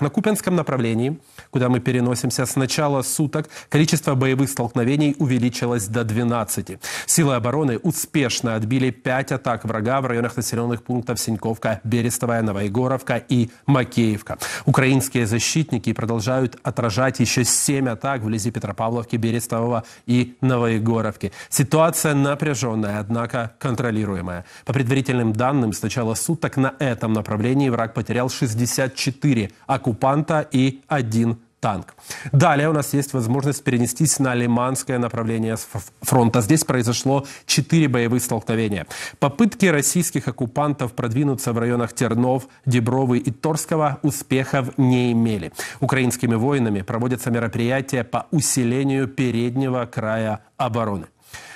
На Купенском направлении, куда мы переносимся с начала суток, количество боевых столкновений увеличилось до 12. Силы обороны успешно отбили 5 атак врага в районах населенных пунктов Синьковка, Берестовая, Новоегоровка и Макеевка. Украинские защитники продолжают отражать еще 7 атак вблизи Петропавловки, Берестового и Новоегоровки. Ситуация напряженная, однако контролируемая. По предварительным данным, с начала суток на этом направлении враг потерял 64 атак оккупанта и один танк. Далее у нас есть возможность перенестись на лиманское направление фронта. Здесь произошло четыре боевых столкновения. Попытки российских оккупантов продвинуться в районах Тернов, Дебровы и Торского успехов не имели. Украинскими воинами проводятся мероприятия по усилению переднего края обороны.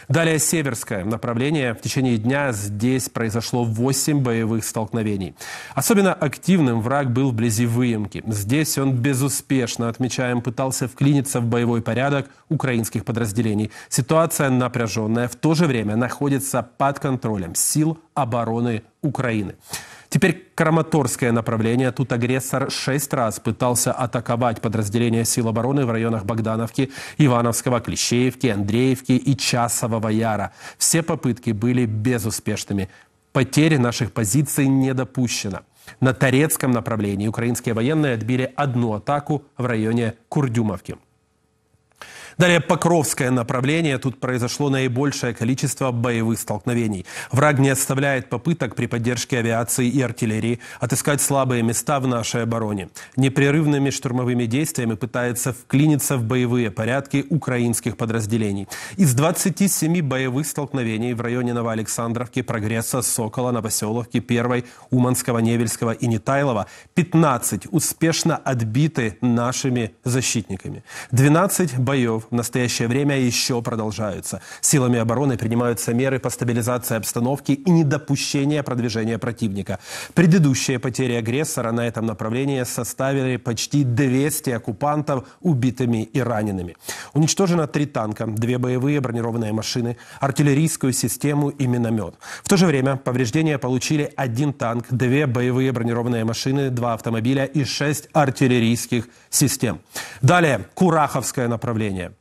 Далее Северское направление. В течение дня здесь произошло 8 боевых столкновений. Особенно активным враг был вблизи выемки. Здесь он безуспешно, отмечаем, пытался вклиниться в боевой порядок украинских подразделений. Ситуация напряженная, в то же время находится под контролем сил обороны Украины. Теперь Краматорское направление. Тут агрессор шесть раз пытался атаковать подразделения сил обороны в районах Богдановки, Ивановского, Клещеевки, Андреевки и Часового Яра. Все попытки были безуспешными. Потери наших позиций не допущено. На Торецком направлении украинские военные отбили одну атаку в районе Курдюмовки. Далее Покровское направление. Тут произошло наибольшее количество боевых столкновений. Враг не оставляет попыток при поддержке авиации и артиллерии отыскать слабые места в нашей обороне. Непрерывными штурмовыми действиями пытается вклиниться в боевые порядки украинских подразделений. Из 27 боевых столкновений в районе Новоалександровки, Прогресса, Сокола, Новоселовки, Первой, Уманского, Невельского и Нетайлова 15 успешно отбиты нашими защитниками. 12 боев в настоящее время еще продолжаются. Силами обороны принимаются меры по стабилизации обстановки и недопущения продвижения противника. Предыдущие потери агрессора на этом направлении составили почти 200 оккупантов убитыми и ранеными. Уничтожено три танка, две боевые бронированные машины, артиллерийскую систему и миномет. В то же время повреждения получили один танк, две боевые бронированные машины, два автомобиля и шесть артиллерийских систем. Далее, Кураховское направление.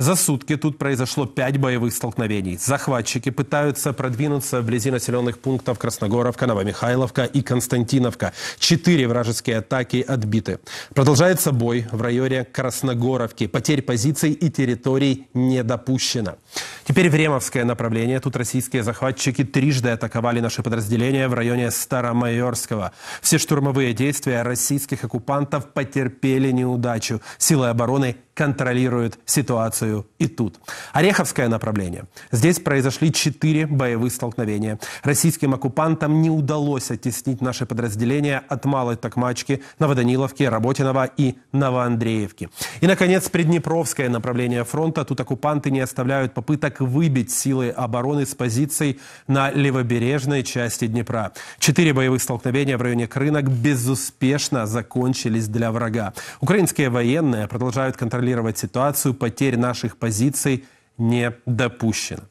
За сутки тут произошло пять боевых столкновений. Захватчики пытаются продвинуться вблизи населенных пунктов Красногоровка, Новомихайловка и Константиновка. Четыре вражеские атаки отбиты. Продолжается бой в районе Красногоровки. Потерь позиций и территорий не допущено. Теперь Времовское направление. Тут российские захватчики трижды атаковали наши подразделения в районе Старомайорского. Все штурмовые действия российских оккупантов потерпели неудачу. Силы обороны контролирует ситуацию и тут. Ореховское направление. Здесь произошли четыре боевых столкновения. Российским оккупантам не удалось оттеснить наши подразделения от Малой Токмачки, Новоданиловки, Работиного и Новоандреевки. И, наконец, Приднепровское направление фронта. Тут оккупанты не оставляют попыток выбить силы обороны с позиций на левобережной части Днепра. Четыре боевых столкновения в районе Крынок безуспешно закончились для врага. Украинские военные продолжают контролировать контролировать ситуацию, потерь наших позиций не допущено.